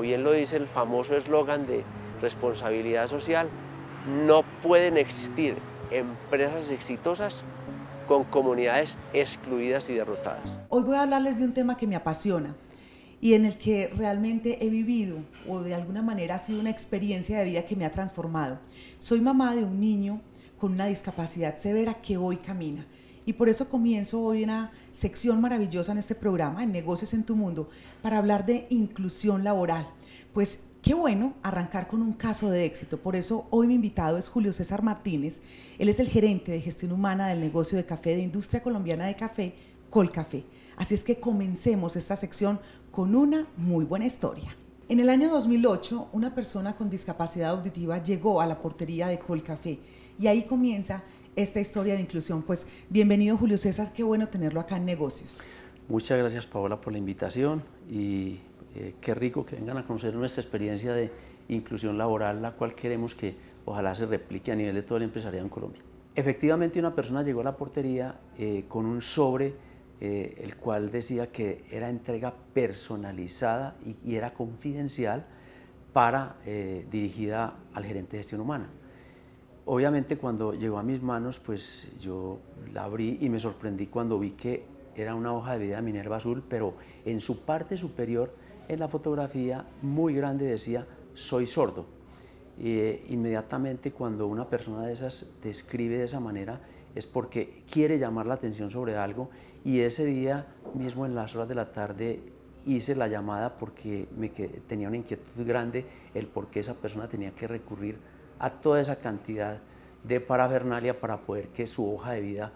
bien lo dice el famoso eslogan de responsabilidad social, no pueden existir empresas exitosas con comunidades excluidas y derrotadas. Hoy voy a hablarles de un tema que me apasiona y en el que realmente he vivido o de alguna manera ha sido una experiencia de vida que me ha transformado. Soy mamá de un niño con una discapacidad severa que hoy camina. Y por eso comienzo hoy una sección maravillosa en este programa, en Negocios en tu Mundo, para hablar de inclusión laboral. Pues qué bueno arrancar con un caso de éxito. Por eso hoy mi invitado es Julio César Martínez. Él es el gerente de gestión humana del negocio de café de Industria Colombiana de Café, Colcafé. Así es que comencemos esta sección con una muy buena historia. En el año 2008, una persona con discapacidad auditiva llegó a la portería de Colcafé y ahí comienza esta historia de inclusión. Pues bienvenido Julio César, qué bueno tenerlo acá en negocios. Muchas gracias Paola por la invitación y eh, qué rico que vengan a conocer nuestra experiencia de inclusión laboral, la cual queremos que ojalá se replique a nivel de toda la empresariado en Colombia. Efectivamente una persona llegó a la portería eh, con un sobre eh, el cual decía que era entrega personalizada y era confidencial para dirigida al gerente de gestión humana. Obviamente cuando llegó a mis manos, pues yo la abrí y me sorprendí cuando vi que era una hoja de vida de Minerva Azul, pero en su parte superior, en la fotografía muy grande decía, soy sordo. Y eh, inmediatamente cuando una persona de esas describe de esa manera es porque quiere llamar la atención sobre algo y ese día mismo en las horas de la tarde hice la llamada porque tenía una inquietud grande el por qué esa persona tenía que recurrir a toda esa cantidad de parafernalia para poder que su hoja de vida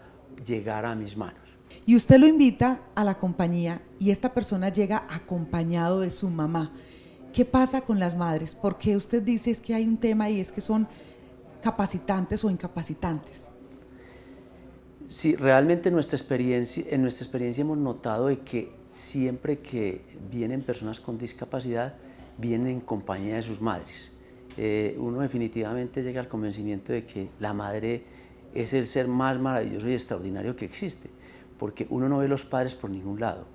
llegara a mis manos. Y usted lo invita a la compañía y esta persona llega acompañado de su mamá. ¿Qué pasa con las madres? Porque usted dice es que hay un tema y es que son capacitantes o incapacitantes. Sí, realmente en nuestra experiencia, en nuestra experiencia hemos notado de que siempre que vienen personas con discapacidad, vienen en compañía de sus madres. Eh, uno definitivamente llega al convencimiento de que la madre es el ser más maravilloso y extraordinario que existe, porque uno no ve los padres por ningún lado.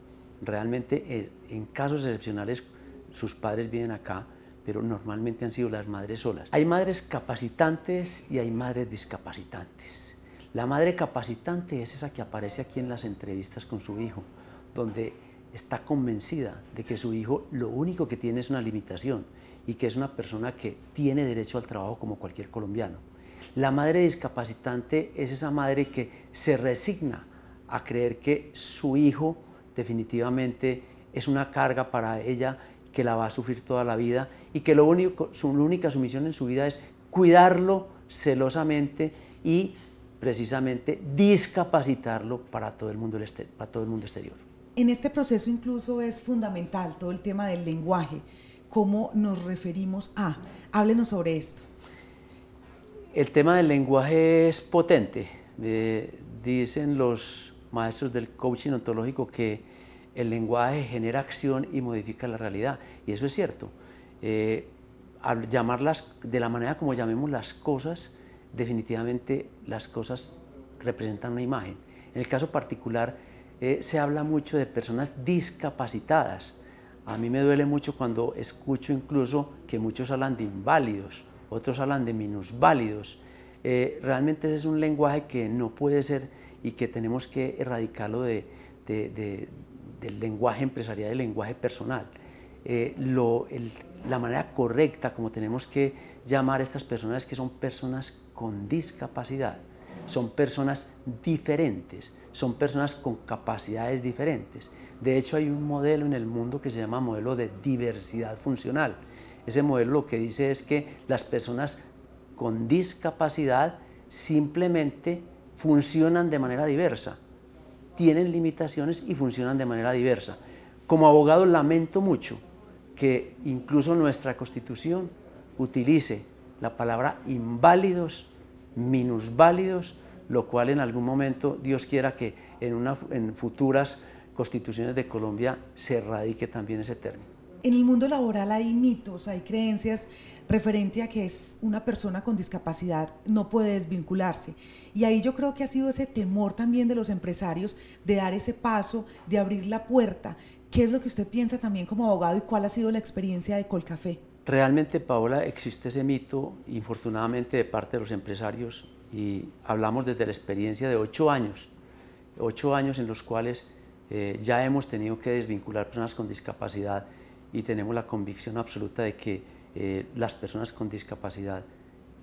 Realmente, eh, en casos excepcionales, sus padres vienen acá, pero normalmente han sido las madres solas. Hay madres capacitantes y hay madres discapacitantes. La madre capacitante es esa que aparece aquí en las entrevistas con su hijo, donde está convencida de que su hijo lo único que tiene es una limitación, y que es una persona que tiene derecho al trabajo como cualquier colombiano. La madre discapacitante es esa madre que se resigna a creer que su hijo definitivamente es una carga para ella que la va a sufrir toda la vida y que lo su única sumisión en su vida es cuidarlo celosamente y precisamente discapacitarlo para todo el mundo, este, para todo el mundo exterior. En este proceso incluso es fundamental todo el tema del lenguaje cómo nos referimos a. Háblenos sobre esto. El tema del lenguaje es potente. dicen los maestros del coaching ontológico que el lenguaje genera acción y modifica la realidad. Y eso es cierto. Eh, al llamarlas de la manera como llamemos las cosas, definitivamente las cosas representan una imagen. En el caso particular, eh, se habla mucho de personas discapacitadas a mí me duele mucho cuando escucho incluso que muchos hablan de inválidos, otros hablan de minusválidos. Eh, realmente ese es un lenguaje que no puede ser y que tenemos que erradicarlo del lenguaje empresarial del lenguaje personal. Eh, la manera correcta como tenemos que llamar a estas personas es que son personas con discapacidad son personas diferentes, son personas con capacidades diferentes. De hecho, hay un modelo en el mundo que se llama modelo de diversidad funcional. Ese modelo lo que dice es que las personas con discapacidad simplemente funcionan de manera diversa, tienen limitaciones y funcionan de manera diversa. Como abogado lamento mucho que incluso nuestra constitución utilice la palabra inválidos minusválidos, lo cual en algún momento Dios quiera que en, una, en futuras constituciones de Colombia se erradique también ese término. En el mundo laboral hay mitos, hay creencias referente a que es una persona con discapacidad no puede desvincularse. Y ahí yo creo que ha sido ese temor también de los empresarios de dar ese paso, de abrir la puerta. ¿Qué es lo que usted piensa también como abogado y cuál ha sido la experiencia de Colcafé? Realmente, Paola, existe ese mito, infortunadamente, de parte de los empresarios y hablamos desde la experiencia de ocho años, ocho años en los cuales eh, ya hemos tenido que desvincular personas con discapacidad y tenemos la convicción absoluta de que eh, las personas con discapacidad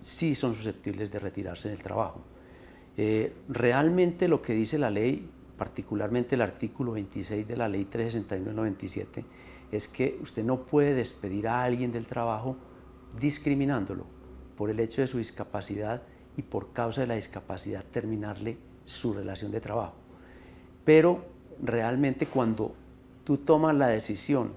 sí son susceptibles de retirarse del trabajo. Eh, realmente lo que dice la ley, particularmente el artículo 26 de la ley 361 97, es que usted no puede despedir a alguien del trabajo discriminándolo por el hecho de su discapacidad y por causa de la discapacidad terminarle su relación de trabajo. Pero realmente cuando tú tomas la decisión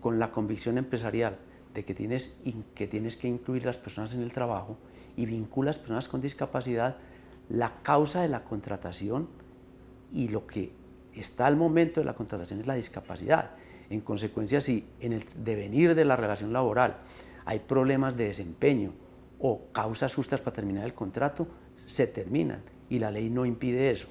con la convicción empresarial de que tienes, que tienes que incluir las personas en el trabajo y vinculas personas con discapacidad, la causa de la contratación y lo que está al momento de la contratación es la discapacidad. En consecuencia, si en el devenir de la relación laboral hay problemas de desempeño o causas justas para terminar el contrato, se terminan y la ley no impide eso.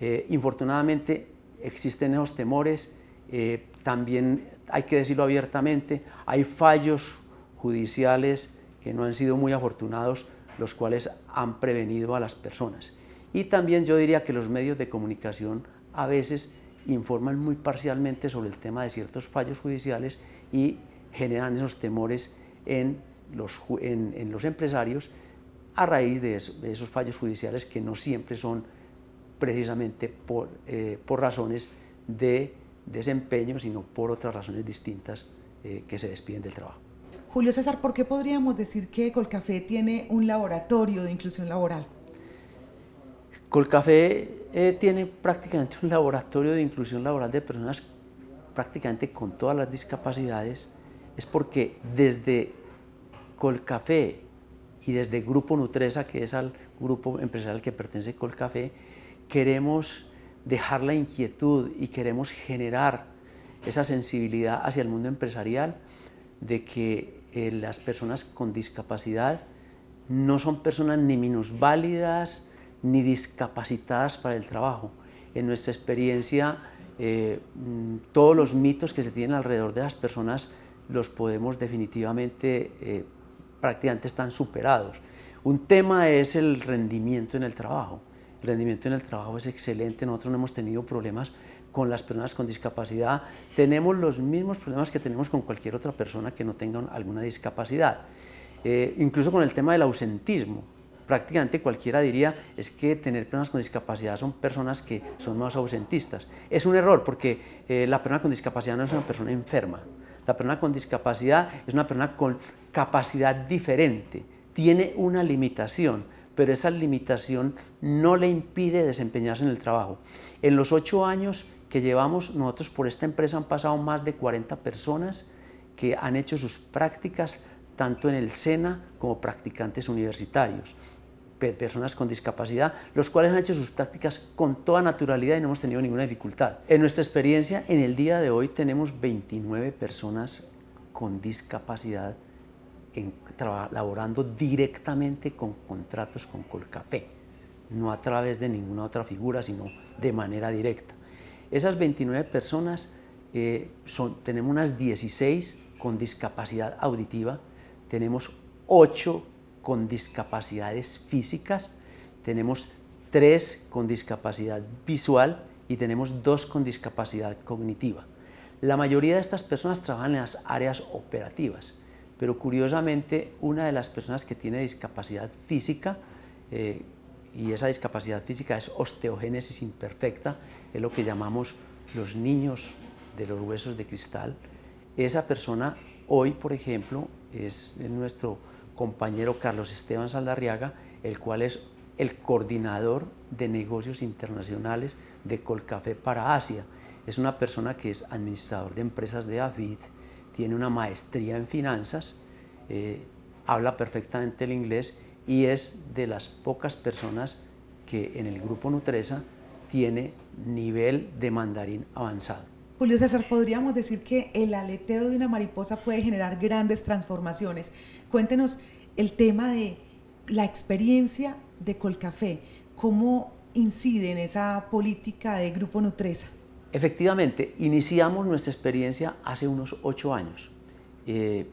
Eh, infortunadamente existen esos temores, eh, también hay que decirlo abiertamente, hay fallos judiciales que no han sido muy afortunados, los cuales han prevenido a las personas. Y también yo diría que los medios de comunicación a veces informan muy parcialmente sobre el tema de ciertos fallos judiciales y generan esos temores en los, en, los empresarios a raíz de, esos fallos judiciales que no siempre son precisamente por, eh, por razones de desempeño, sino por otras razones distintas eh, que se despiden del trabajo. Julio César, ¿por qué podríamos decir que Colcafé tiene un laboratorio de inclusión laboral? Colcafé eh, tiene prácticamente un laboratorio de inclusión laboral de personas prácticamente con todas las discapacidades, es porque desde Colcafé y desde Grupo Nutresa, que es al grupo empresarial que pertenece Colcafé, queremos dejar la inquietud y queremos generar esa sensibilidad hacia el mundo empresarial de que eh, las personas con discapacidad no son personas ni minusválidas, ni discapacitadas para el trabajo. En nuestra experiencia, eh, mm, todos los mitos que se tienen alrededor de las personas los podemos definitivamente, eh, prácticamente están superados. Un tema es el rendimiento en el trabajo. El rendimiento en el trabajo es excelente, nosotros no hemos tenido problemas con las personas con discapacidad, tenemos los mismos problemas que tenemos con cualquier otra persona que no tenga alguna discapacidad. Eh, incluso con el tema del ausentismo, prácticamente cualquiera diría es que tener personas con discapacidad son personas que son más ausentistas. Es un error porque eh, la persona con discapacidad no es una persona enferma. La persona con discapacidad es una persona con capacidad diferente, tiene una limitación, pero esa limitación no le impide desempeñarse en el trabajo. En los ocho años que llevamos nosotros por esta empresa han pasado más de 40 personas que han hecho sus prácticas tanto en el SENA como practicantes universitarios personas con discapacidad, los cuales han hecho sus prácticas con toda naturalidad y no hemos tenido ninguna dificultad. En nuestra experiencia, en el día de hoy tenemos 29 personas con discapacidad en, laborando directamente con contratos con Colcafé, no a través de ninguna otra figura, sino de manera directa. Esas 29 personas eh, son, tenemos unas 16 con discapacidad auditiva, tenemos 8 con discapacidades físicas, tenemos tres con discapacidad visual y tenemos dos con discapacidad cognitiva. La mayoría de estas personas trabajan en las áreas operativas, pero curiosamente una de las personas que tiene discapacidad física, eh, y esa discapacidad física es osteogénesis imperfecta, es lo que llamamos los niños de los huesos de cristal, esa persona hoy, por ejemplo, es nuestro compañero Carlos Esteban Saldarriaga, el cual es el coordinador de negocios internacionales de Colcafé para Asia. Es una persona que es administrador de empresas de avid tiene una maestría en finanzas, eh, habla perfectamente el inglés y es de las pocas personas que en el grupo Nutresa tiene nivel de mandarín avanzado. Julio César, podríamos decir que el aleteo de una mariposa puede generar grandes transformaciones. Cuéntenos el tema de la experiencia de Colcafé, cómo incide en esa política de Grupo Nutresa. Efectivamente, iniciamos nuestra experiencia hace unos ocho años. Eh,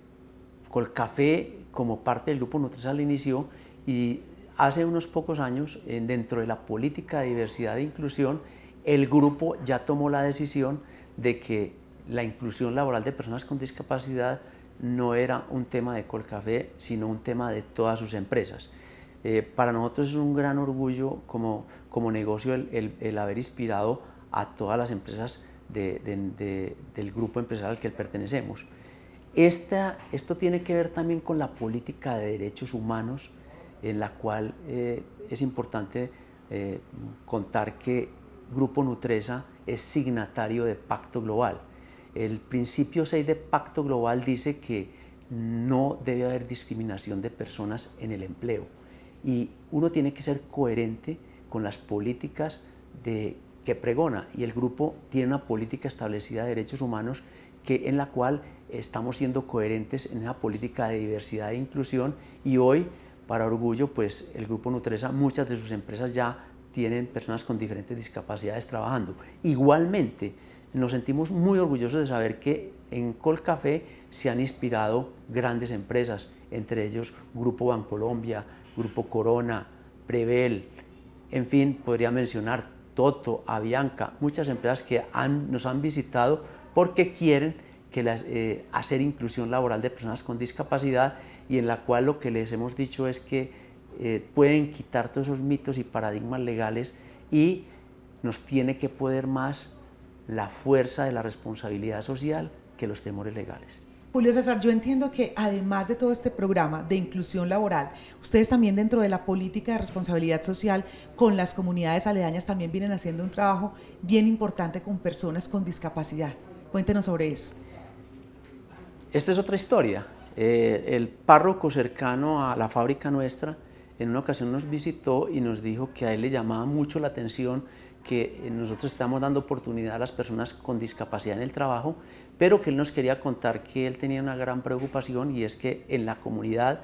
Colcafé, como parte del Grupo Nutresa, la inició y hace unos pocos años, eh, dentro de la política de diversidad e inclusión, el grupo ya tomó la decisión de que la inclusión laboral de personas con discapacidad no era un tema de Colcafé, sino un tema de todas sus empresas. Eh, para nosotros es un gran orgullo como, como negocio el, haber inspirado a todas las empresas del grupo empresarial al que pertenecemos. esto tiene que ver también con la política de derechos humanos, en la cual eh, es importante eh, contar que Grupo Nutresa es signatario de Pacto Global. El principio 6 de Pacto Global dice que no debe haber discriminación de personas en el empleo y uno tiene que ser coherente con las políticas que pregona y el grupo tiene una política establecida de derechos humanos que, en la cual estamos siendo coherentes en esa política de diversidad e inclusión y hoy, para orgullo, pues el grupo Nutresa, muchas de sus empresas ya tienen personas con diferentes discapacidades trabajando. Igualmente, nos sentimos muy orgullosos de saber que en Colcafé se han inspirado grandes empresas, entre ellos Grupo Bancolombia, Grupo Corona, Prevel, en fin, podría mencionar Toto, Avianca, muchas empresas que nos han visitado porque quieren eh, hacer inclusión laboral de personas con discapacidad y en la cual lo que les hemos dicho es que eh, pueden quitar todos esos mitos y paradigmas legales y nos tiene que poder más la fuerza de la responsabilidad social que los temores legales. Julio César, yo entiendo que además de todo este programa de inclusión laboral, ustedes también dentro de la política de responsabilidad social con las comunidades aledañas también vienen haciendo un trabajo bien importante con personas con discapacidad. Cuéntenos sobre eso. Esta es otra historia. Eh, el párroco cercano a la fábrica nuestra en una ocasión nos visitó y nos dijo que a él le llamaba mucho la atención que eh, nosotros estamos dando oportunidad a las personas con discapacidad en el trabajo, pero que él nos quería contar que él tenía una gran preocupación y es que en la comunidad,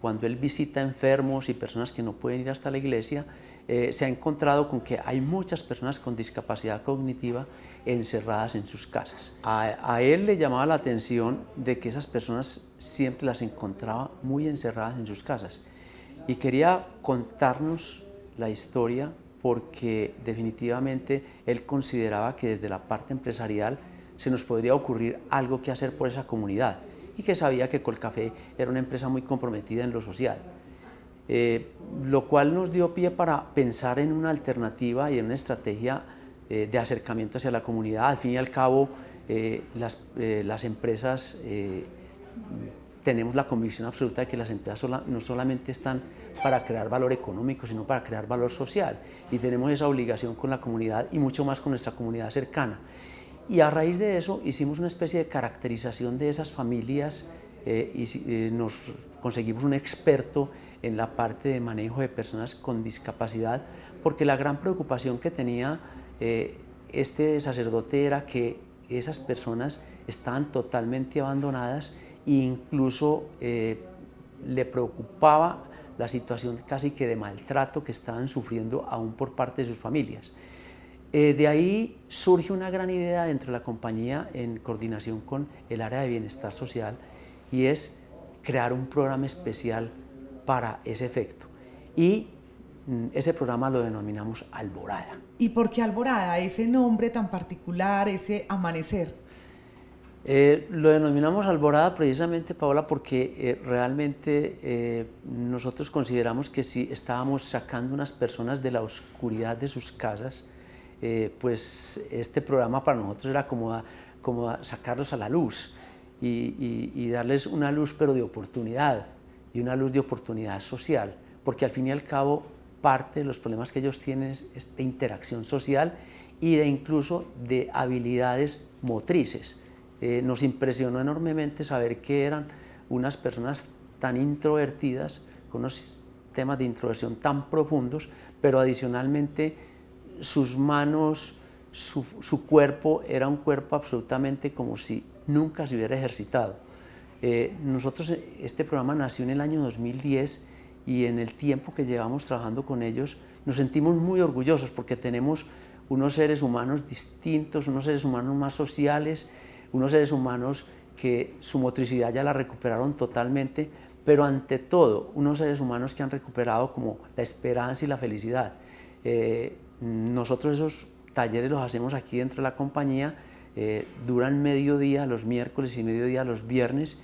cuando él visita enfermos y personas que no pueden ir hasta la iglesia, eh, se ha encontrado con que hay muchas personas con discapacidad cognitiva encerradas en sus casas. A, a él le llamaba la atención de que esas personas siempre las encontraba muy encerradas en sus casas y quería contarnos la historia porque definitivamente él consideraba que desde la parte empresarial se nos podría ocurrir algo que hacer por esa comunidad y que sabía que Colcafé era una empresa muy comprometida en lo social. Eh, lo cual nos dio pie para pensar en una alternativa y en una estrategia eh, de acercamiento hacia la comunidad. Al fin y al cabo, eh, las, las, empresas tenemos la convicción absoluta de que las empresas no solamente están para crear valor económico, sino para crear valor social. Y tenemos esa obligación con la comunidad y mucho más con nuestra comunidad cercana. Y a raíz de eso hicimos una especie de caracterización de esas familias eh, y eh, nos conseguimos un experto en la parte de manejo de personas con discapacidad, porque la gran preocupación que tenía eh, este sacerdote era que esas personas estaban totalmente abandonadas incluso eh, le preocupaba la situación casi que de maltrato que estaban sufriendo aún por parte de sus familias. Eh, de ahí surge una gran idea dentro de la compañía en coordinación con el área de bienestar social y es crear un programa especial para ese efecto. Y mm, ese programa lo denominamos Alborada. ¿Y por qué Alborada? Ese nombre tan particular, ese amanecer. Eh, lo denominamos alborada precisamente, Paola, porque eh, realmente eh, nosotros consideramos que si estábamos sacando unas personas de la oscuridad de sus casas, pues este programa para nosotros era como, como sacarlos a la luz y, darles una luz pero de oportunidad y una luz de oportunidad social, porque al fin y al cabo parte de los problemas que ellos tienen es de interacción social y de incluso de habilidades motrices eh, nos impresionó enormemente saber que eran unas personas tan introvertidas, con unos temas de introversión tan profundos, pero adicionalmente sus manos, su, cuerpo era un cuerpo absolutamente como si nunca se hubiera ejercitado. Eh, nosotros, eh, este programa nació en el año 2010 y en el tiempo que llevamos trabajando con ellos nos sentimos muy orgullosos porque tenemos unos seres humanos distintos, unos seres humanos más sociales unos seres humanos que su motricidad ya la recuperaron totalmente, pero ante todo unos seres humanos que han recuperado como la esperanza y la felicidad. Eh, nosotros esos talleres los hacemos aquí dentro de la compañía, eh, duran mediodía los miércoles y mediodía los viernes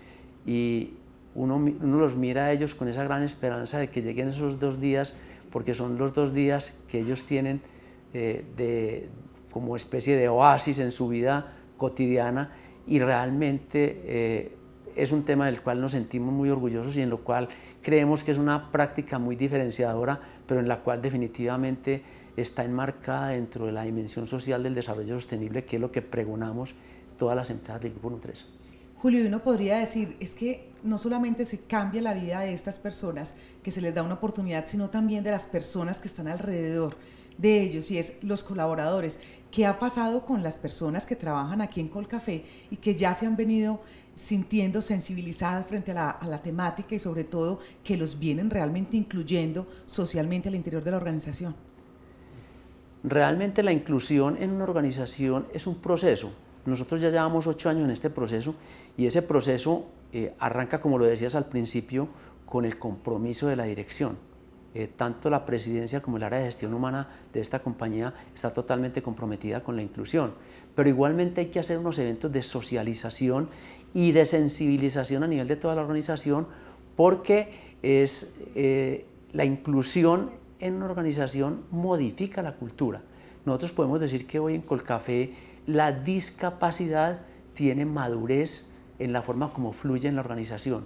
y uno, los mira a ellos con esa gran esperanza de que lleguen esos dos días porque son los dos días que ellos tienen eh, como especie de oasis en su vida cotidiana y realmente eh, es un tema del cual nos sentimos muy orgullosos y en lo cual creemos que es una práctica muy diferenciadora, pero en la cual definitivamente está enmarcada dentro de la dimensión social del desarrollo sostenible, que es lo que pregonamos todas las empresas del Grupo Nutres. Julio, uno podría decir, es que no solamente se cambia la vida de estas personas, que se les da una oportunidad, sino también de las personas que están alrededor de ellos y es los colaboradores. ¿Qué ha pasado con las personas que trabajan aquí en Colcafé y que ya se han venido sintiendo sensibilizadas frente a la, temática y sobre todo que los vienen realmente incluyendo socialmente al interior de la organización? Realmente la inclusión en una organización es un proceso. Nosotros ya llevamos ocho años en este proceso y ese proceso eh, arranca, como lo decías al principio, con el compromiso de la dirección. Eh, tanto la presidencia como el área de gestión humana de esta compañía está totalmente comprometida con la inclusión. Pero igualmente hay que hacer unos eventos de socialización y de sensibilización a nivel de toda la organización porque es, eh, la inclusión en una organización modifica la cultura. Nosotros podemos decir que hoy en Colcafé la discapacidad tiene madurez en la forma como fluye en la organización.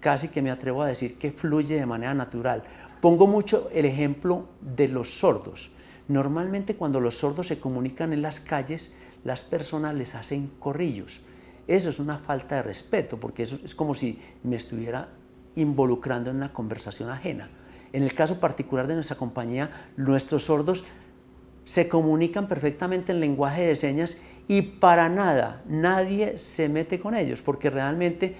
Casi que me atrevo a decir que fluye de manera natural, Pongo mucho el ejemplo de los sordos. Normalmente cuando los sordos se comunican en las calles, las personas les hacen corrillos. Eso es una falta de respeto, porque eso es como si me estuviera involucrando en una conversación ajena. En el caso particular de nuestra compañía, nuestros sordos se comunican perfectamente en lenguaje de señas y para nada nadie se mete con ellos, porque realmente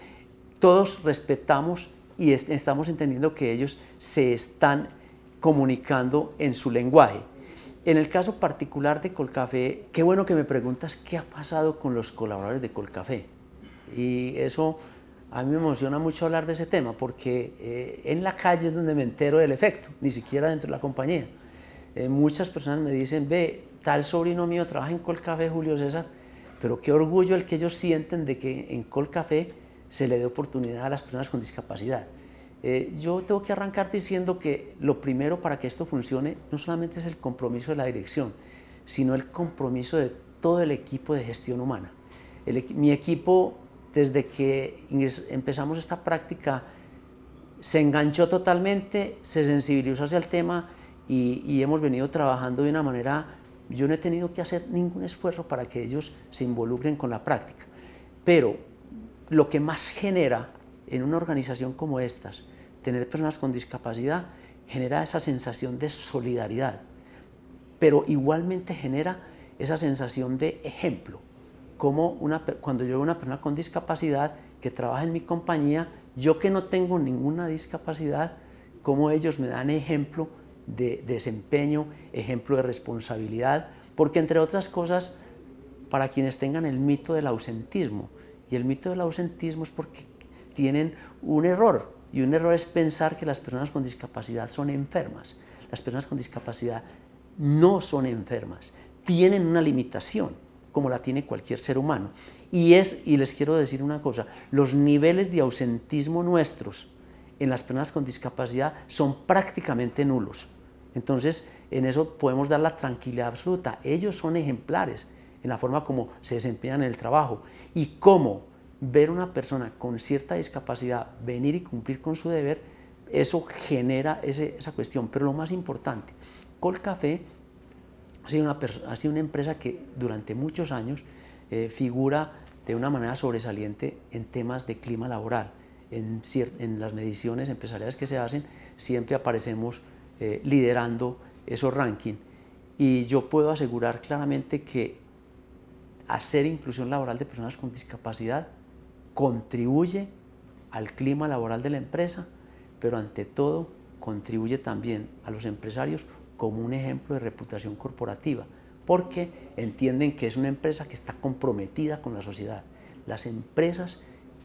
todos respetamos y estamos entendiendo que ellos se están comunicando en su lenguaje. En el caso particular de Colcafé, qué bueno que me preguntas qué ha pasado con los colaboradores de Colcafé. Y eso a mí me emociona mucho hablar de ese tema, porque eh, en la calle es donde me entero del efecto, ni siquiera dentro de la compañía. Eh, muchas personas me dicen, ve, tal sobrino mío trabaja en Colcafé, Julio César, pero qué orgullo el que ellos sienten de que en Colcafé se le dé oportunidad a las personas con discapacidad. Eh, yo tengo que arrancar diciendo que lo primero para que esto funcione no solamente es el compromiso de la dirección, sino el compromiso de todo el equipo de gestión humana. mi equipo, desde que empezamos esta práctica, se enganchó totalmente, se sensibilizó hacia el tema y, y hemos venido trabajando de una manera, yo no he tenido que hacer ningún esfuerzo para que ellos se involucren con la práctica. Pero lo que más genera en una organización como estas, tener personas con discapacidad, genera esa sensación de solidaridad, pero igualmente genera esa sensación de ejemplo. Como cuando yo veo una persona con discapacidad que trabaja en mi compañía, yo que no tengo ninguna discapacidad, como ellos me dan ejemplo de desempeño, ejemplo de responsabilidad, porque entre otras cosas, para quienes tengan el mito del ausentismo, y el mito del ausentismo es porque tienen un error, y un error es pensar que las personas con discapacidad son enfermas. Las personas con discapacidad no son enfermas, tienen una limitación, como la tiene cualquier ser humano. Y es, y les quiero decir una cosa, los niveles de ausentismo nuestros en las personas con discapacidad son prácticamente nulos. Entonces, en eso podemos dar la tranquilidad absoluta. Ellos son ejemplares en la forma como se desempeñan en el trabajo y cómo ver una persona con cierta discapacidad venir y cumplir con su deber, eso genera esa cuestión. Pero lo más importante, Colcafé ha sido una, ha sido una empresa que durante muchos años eh, figura de una manera sobresaliente en temas de clima laboral. En, en las mediciones empresariales que se hacen, siempre aparecemos eh, liderando esos rankings. Y yo puedo asegurar claramente que hacer inclusión laboral de personas con discapacidad contribuye al clima laboral de la empresa, pero ante todo contribuye también a los empresarios como un ejemplo de reputación corporativa, porque entienden que es una empresa que está comprometida con la sociedad. Las empresas,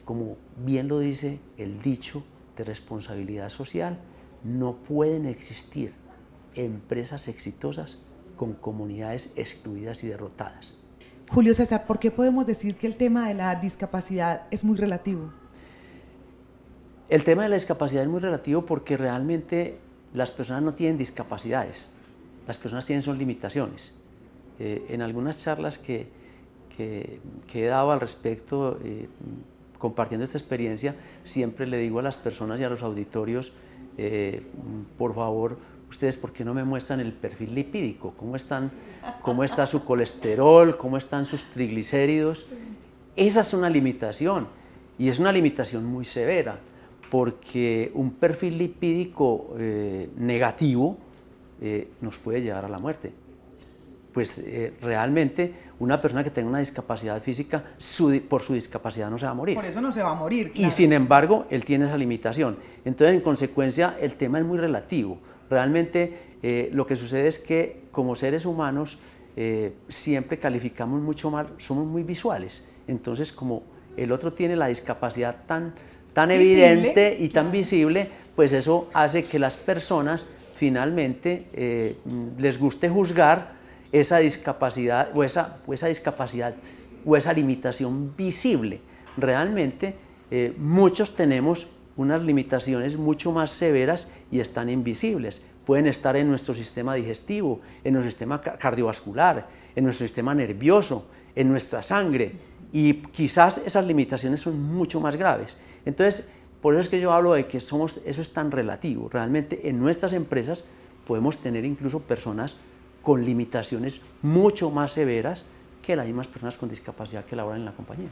como bien lo dice el dicho de responsabilidad social, no pueden existir empresas exitosas con comunidades excluidas y derrotadas. Julio César, ¿por qué podemos decir que el tema de la discapacidad es muy relativo? El tema de la discapacidad es muy relativo porque realmente las personas no tienen discapacidades, las personas tienen sus limitaciones. Eh, en algunas charlas que, que, he dado al respecto, eh, compartiendo esta experiencia, siempre le digo a las personas y a los auditorios, eh, por favor, ustedes por qué no me muestran el perfil lipídico, cómo, están, cómo está su colesterol, cómo están sus triglicéridos. Esa es una limitación y es una limitación muy severa porque un perfil lipídico eh, negativo eh, nos puede llevar a la muerte. Pues eh, realmente una persona que tenga una discapacidad física por su discapacidad no se va a morir. Por eso no se va a morir. Y sin embargo, él tiene esa limitación. Entonces, en consecuencia, el tema es muy relativo. Realmente eh, lo que sucede es que como seres humanos eh, siempre calificamos mucho mal, somos muy visuales. Entonces como el otro tiene la discapacidad tan, tan evidente y tan visible, pues eso hace que las personas finalmente eh, les guste juzgar esa discapacidad o esa, esa discapacidad o esa limitación visible. Realmente muchos tenemos unas limitaciones mucho más severas y están invisibles. Pueden estar en nuestro sistema digestivo, en nuestro sistema cardiovascular, en nuestro sistema nervioso, en nuestra sangre. Y quizás esas limitaciones son mucho más graves. Entonces, por eso es que yo hablo de que somos, eso es tan relativo. Realmente en nuestras empresas podemos tener incluso personas con limitaciones mucho más severas que las mismas personas con discapacidad que laboran en la compañía.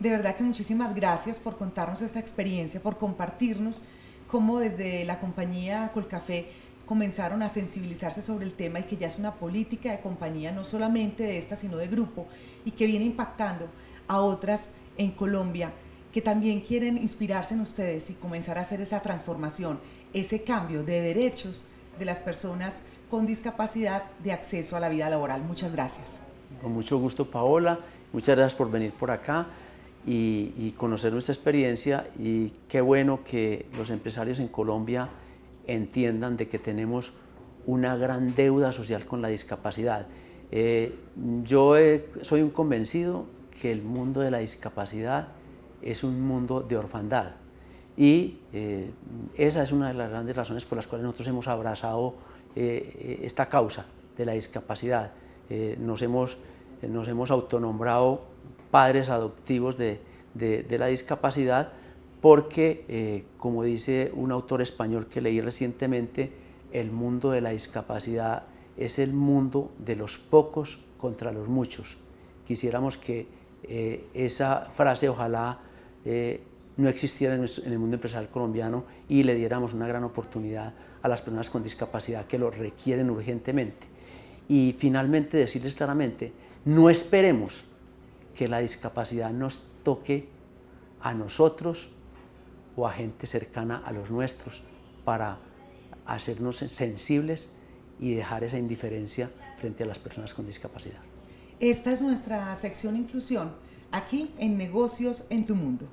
De verdad que muchísimas gracias por contarnos esta experiencia, por compartirnos cómo desde la compañía Colcafé comenzaron a sensibilizarse sobre el tema y que ya es una política de compañía, no solamente de esta, sino de grupo, y que viene impactando a otras en Colombia que también quieren inspirarse en ustedes y comenzar a hacer esa transformación, ese cambio de derechos de las personas con discapacidad de acceso a la vida laboral. Muchas gracias. Con mucho gusto, Paola. Muchas gracias por venir por acá y, conocer nuestra experiencia y qué bueno que los empresarios en Colombia entiendan de que tenemos una gran deuda social con la discapacidad. Eh, yo soy un convencido que el mundo de la discapacidad es un mundo de orfandad y eh, esa es una de las grandes razones por las cuales nosotros hemos abrazado eh, esta causa de la discapacidad. nos hemos nos hemos autonombrado padres adoptivos de, la discapacidad, porque, eh, como dice un autor español que leí recientemente, el mundo de la discapacidad es el mundo de los pocos contra los muchos. Quisiéramos que eh, esa frase ojalá eh, no existiera en, el mundo empresarial colombiano y le diéramos una gran oportunidad a las personas con discapacidad que lo requieren urgentemente. Y finalmente decirles claramente, no esperemos que la discapacidad nos toque a nosotros o a gente cercana a los nuestros para hacernos sensibles y dejar esa indiferencia frente a las personas con discapacidad. Esta es nuestra sección inclusión, aquí en Negocios en tu Mundo.